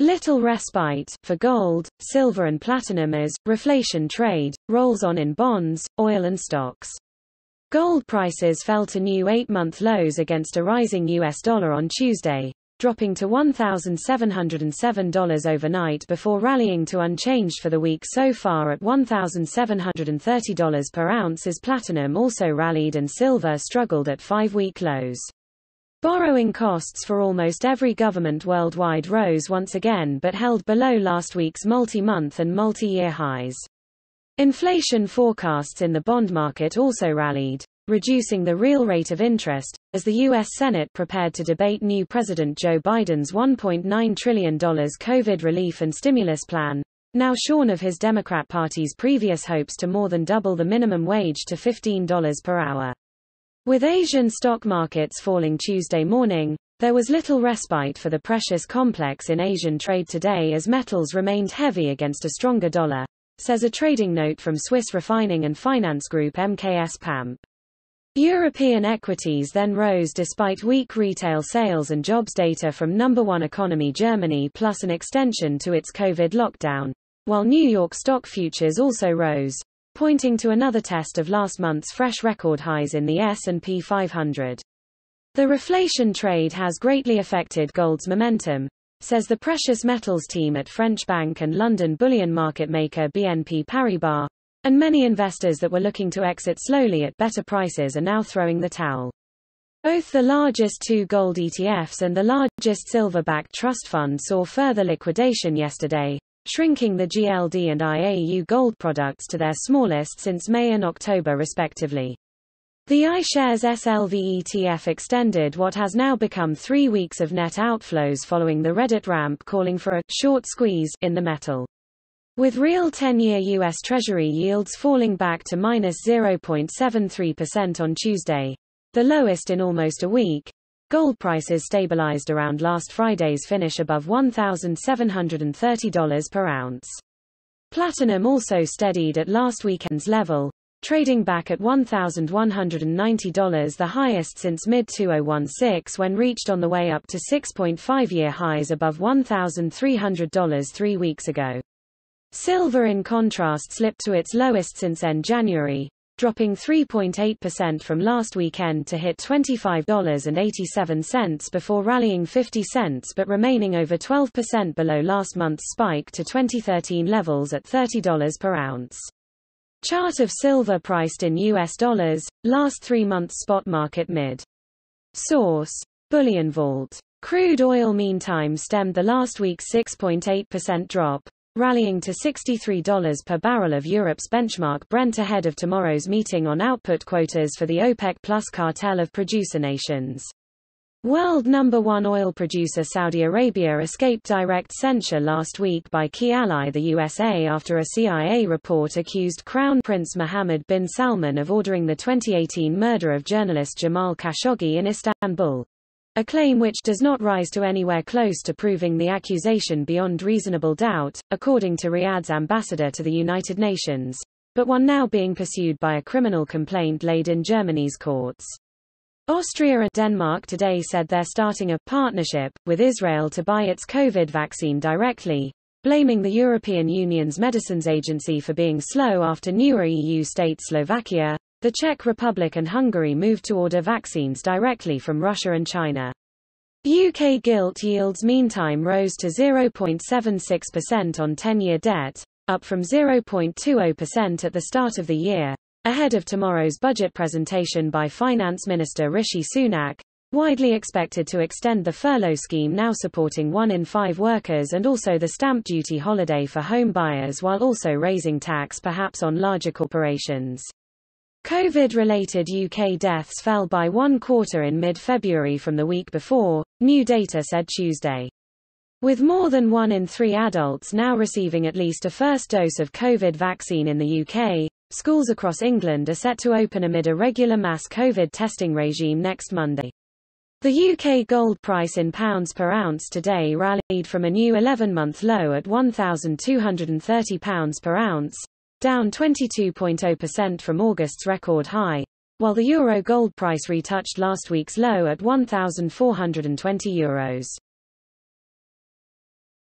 Little respite for gold, silver and platinum as reflation trade, rolls on in bonds, oil and stocks. Gold prices fell to new eight-month lows against a rising U.S. dollar on Tuesday, dropping to $1,707 overnight before rallying to unchanged for the week so far at $1,730 per ounce as platinum also rallied and silver struggled at five-week lows. Borrowing costs for almost every government worldwide rose once again but held below last week's multi-month and multi-year highs. Inflation forecasts in the bond market also rallied, reducing the real rate of interest, as the U.S. Senate prepared to debate new President Joe Biden's $1.9 trillion COVID relief and stimulus plan, now shorn of his Democrat Party's previous hopes to more than double the minimum wage to $15 per hour. With Asian stock markets falling Tuesday morning, there was little respite for the precious complex in Asian trade today as metals remained heavy against a stronger dollar, says a trading note from Swiss refining and finance group MKS PAMP. European equities then rose despite weak retail sales and jobs data from number one economy Germany plus an extension to its COVID lockdown, while New York stock futures also rose pointing to another test of last month's fresh record highs in the S&P 500. The reflation trade has greatly affected gold's momentum, says the precious metals team at French bank and London bullion market maker BNP Paribas, and many investors that were looking to exit slowly at better prices are now throwing the towel. Both the largest two gold ETFs and the largest silver-backed trust fund saw further liquidation yesterday, shrinking the GLD and IAU gold products to their smallest since May and October respectively. The iShares SLV ETF extended what has now become three weeks of net outflows following the Reddit ramp calling for a short squeeze in the metal. With real 10-year U.S. Treasury yields falling back to minus 0.73% on Tuesday, the lowest in almost a week, Gold prices stabilized around last Friday's finish above $1,730 per ounce. Platinum also steadied at last weekend's level, trading back at $1,190 the highest since mid-2016 when reached on the way up to 6.5-year highs above $1,300 three weeks ago. Silver in contrast slipped to its lowest since end January, dropping 3.8% from last weekend to hit $25.87 before rallying 50 cents but remaining over 12% below last month's spike to 2013 levels at $30 per ounce. Chart of silver priced in US dollars, last three-month spot market mid. Source. Bullion Vault. Crude oil meantime stemmed the last week's 6.8% drop, rallying to $63 per barrel of Europe's benchmark Brent ahead of tomorrow's meeting on output quotas for the OPEC Plus cartel of producer nations. World number one oil producer Saudi Arabia escaped direct censure last week by key ally the USA after a CIA report accused Crown Prince Mohammed bin Salman of ordering the 2018 murder of journalist Jamal Khashoggi in Istanbul a claim which does not rise to anywhere close to proving the accusation beyond reasonable doubt, according to Riyadh's ambassador to the United Nations, but one now being pursued by a criminal complaint laid in Germany's courts. Austria and Denmark today said they're starting a partnership with Israel to buy its COVID vaccine directly, blaming the European Union's Medicines Agency for being slow after newer EU state Slovakia, the Czech Republic and Hungary moved to order vaccines directly from Russia and China. UK gilt yields meantime rose to 0.76% on 10-year debt, up from 0.20% at the start of the year, ahead of tomorrow's budget presentation by Finance Minister Rishi Sunak, widely expected to extend the furlough scheme now supporting one in five workers and also the stamp duty holiday for home buyers while also raising tax perhaps on larger corporations. COVID-related UK deaths fell by one quarter in mid-February from the week before, new data said Tuesday. With more than one in three adults now receiving at least a first dose of COVID vaccine in the UK, schools across England are set to open amid a regular mass COVID testing regime next Monday. The UK gold price in pounds per ounce today rallied from a new 11-month low at £1,230 per ounce, down 22.0% from August's record high, while the euro gold price retouched last week's low at 1,420 euros.